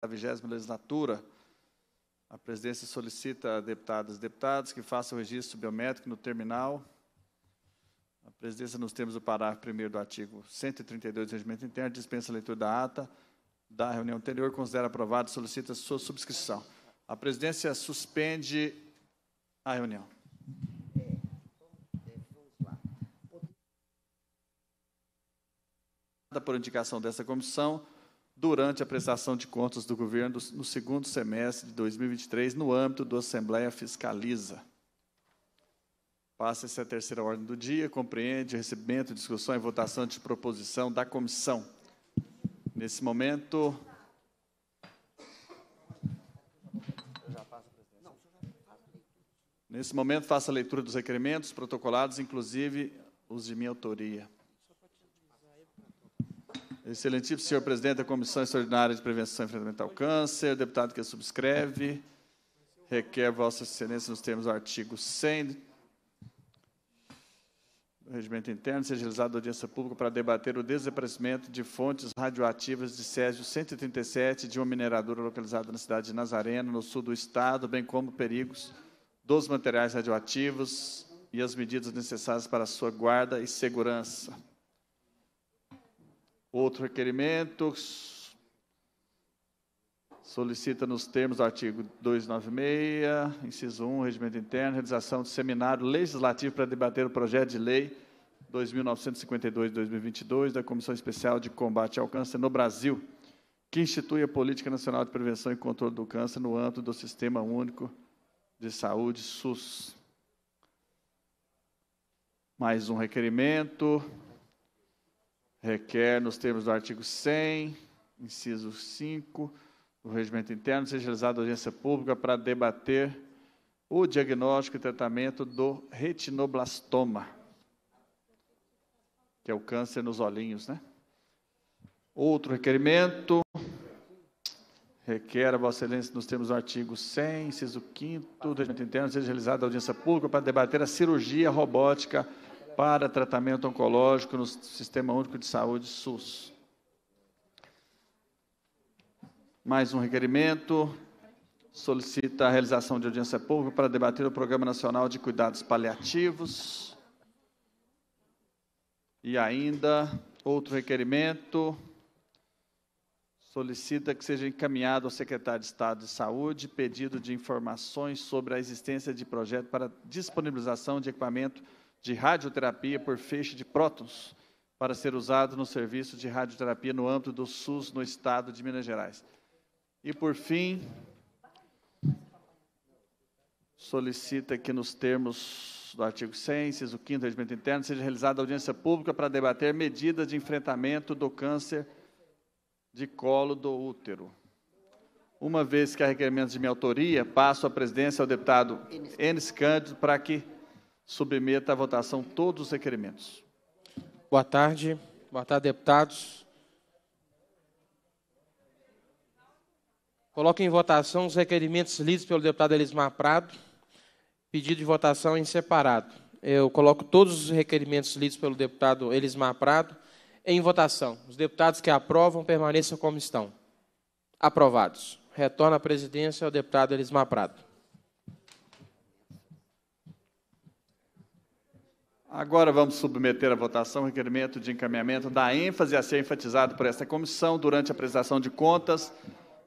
da 20 legislatura, a presidência solicita a deputadas e deputados que façam o registro biométrico no terminal. A presidência, nos termos do parágrafo 1 do artigo 132 do Regimento Interno, dispensa a leitura da ata da reunião anterior, considera aprovado e solicita sua subscrição. A presidência suspende a reunião. Por indicação dessa comissão, durante a prestação de contas do governo no segundo semestre de 2023, no âmbito do Assembleia Fiscaliza. Passa-se a terceira ordem do dia, compreende recebimento, discussão e votação de proposição da comissão. Nesse momento. Nesse momento, faço a leitura dos requerimentos protocolados, inclusive os de minha autoria. Excelentíssimo senhor presidente da Comissão Extraordinária de Prevenção e Enfrentamento ao Câncer, deputado que subscreve, requer Vossa Excelência nos termos do artigo 100 do Regimento Interno, seja realizada audiência pública para debater o desaparecimento de fontes radioativas de Césio 137 de uma mineradora localizada na cidade de Nazareno, no sul do estado, bem como perigos dos materiais radioativos e as medidas necessárias para a sua guarda e segurança. Outro requerimento solicita nos termos do artigo 296, inciso 1, regimento interno, realização de seminário legislativo para debater o projeto de lei 2952-2022 da Comissão Especial de Combate ao Câncer no Brasil, que institui a Política Nacional de Prevenção e Controle do Câncer no âmbito do Sistema Único de Saúde, SUS. Mais um requerimento requer, nos termos do artigo 100, inciso 5 do Regimento Interno, seja realizada audiência pública para debater o diagnóstico e tratamento do retinoblastoma, que é o câncer nos olhinhos, né? Outro requerimento requer a Vossa Excelência, nos termos do artigo 100, inciso 5 do Regimento Interno, seja realizada audiência pública para debater a cirurgia robótica para tratamento oncológico no Sistema Único de Saúde SUS. Mais um requerimento. Solicita a realização de audiência pública para debater o Programa Nacional de Cuidados Paliativos. E ainda, outro requerimento. Solicita que seja encaminhado ao secretário de Estado de Saúde pedido de informações sobre a existência de projeto para disponibilização de equipamento de radioterapia por feixe de prótons para ser usado no serviço de radioterapia no âmbito do SUS no estado de Minas Gerais. E por fim, solicita que nos termos do artigo 100, o 5 Regimento Interno, seja realizada audiência pública para debater medidas de enfrentamento do câncer de colo do útero. Uma vez que há requerimentos de minha autoria, passo a presidência ao deputado Enes Cândido para que submeta à votação todos os requerimentos. Boa tarde. Boa tarde, deputados. Coloco em votação os requerimentos lidos pelo deputado Elismar Prado. Pedido de votação em separado. Eu coloco todos os requerimentos lidos pelo deputado Elismar Prado em votação. Os deputados que aprovam permaneçam como estão. Aprovados. Retorna a presidência ao deputado Elismar Prado. Agora vamos submeter à votação o requerimento de encaminhamento da ênfase a ser enfatizado por esta comissão durante a apresentação de contas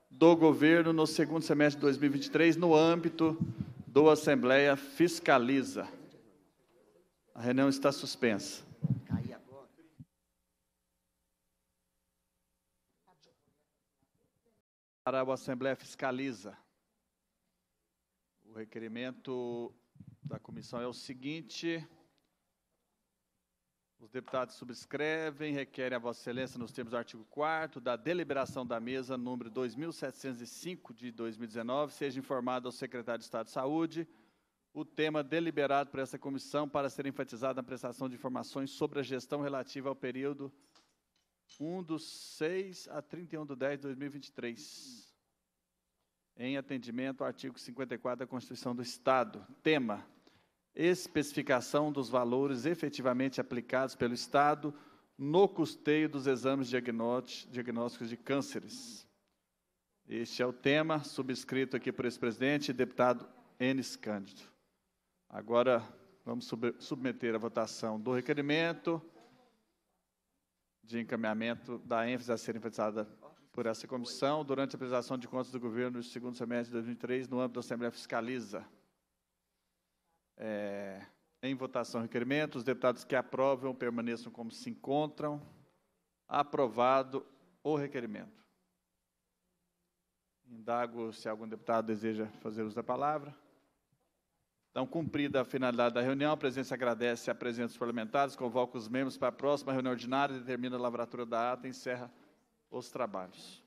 do governo no segundo semestre de 2023 no âmbito do Assembleia Fiscaliza. A reunião está suspensa. Para o Assembleia Fiscaliza. O requerimento da comissão é o seguinte. Os deputados subscrevem, requerem a Vossa Excelência, nos termos do artigo 4 da deliberação da mesa número 2705 de 2019, seja informado ao secretário de Estado de Saúde o tema deliberado por essa comissão para ser enfatizado na prestação de informações sobre a gestão relativa ao período 1 de 6 a 31 de 10 de 2023, em atendimento ao artigo 54 da Constituição do Estado. Tema: especificação dos valores efetivamente aplicados pelo Estado no custeio dos exames diagnósticos de cânceres. Este é o tema subscrito aqui por esse presidente, deputado Enes Cândido. Agora vamos submeter a votação do requerimento de encaminhamento da ênfase a ser enfatizada por essa comissão durante a apresentação de contas do governo no segundo semestre de 2003 no âmbito da Assembleia Fiscaliza. É, em votação, requerimento. Os deputados que aprovam permaneçam como se encontram. Aprovado o requerimento. Indago se algum deputado deseja fazer uso da palavra. Então, cumprida a finalidade da reunião, a presidência agradece a presença dos parlamentares, convoca os membros para a próxima reunião ordinária, determina a lavratura da ata e encerra os trabalhos.